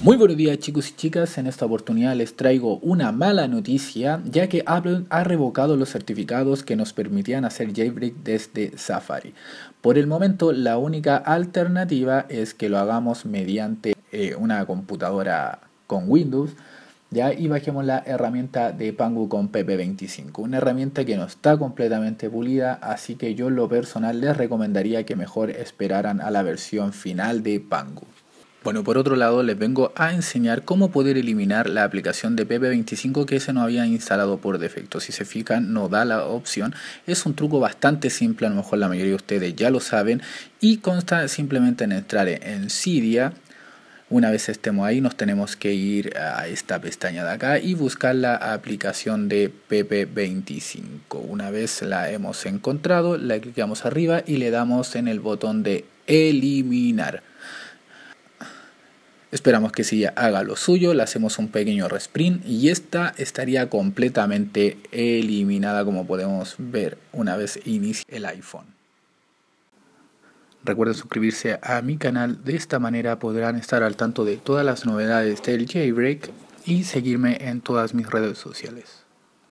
Muy buenos días chicos y chicas, en esta oportunidad les traigo una mala noticia ya que Apple ha revocado los certificados que nos permitían hacer jailbreak desde Safari. Por el momento la única alternativa es que lo hagamos mediante eh, una computadora con Windows ya y bajemos la herramienta de Pangu con PP25, una herramienta que no está completamente pulida, así que yo en lo personal les recomendaría que mejor esperaran a la versión final de Pangu. Bueno, por otro lado, les vengo a enseñar cómo poder eliminar la aplicación de PP25 que se nos había instalado por defecto. Si se fijan, no da la opción. Es un truco bastante simple, a lo mejor la mayoría de ustedes ya lo saben. Y consta simplemente en entrar en Cydia. Una vez estemos ahí, nos tenemos que ir a esta pestaña de acá y buscar la aplicación de PP25. Una vez la hemos encontrado, la clicamos arriba y le damos en el botón de eliminar. Esperamos que ya haga lo suyo, le hacemos un pequeño resprint y esta estaría completamente eliminada como podemos ver una vez inicie el iPhone. Recuerden suscribirse a mi canal, de esta manera podrán estar al tanto de todas las novedades del jailbreak y seguirme en todas mis redes sociales.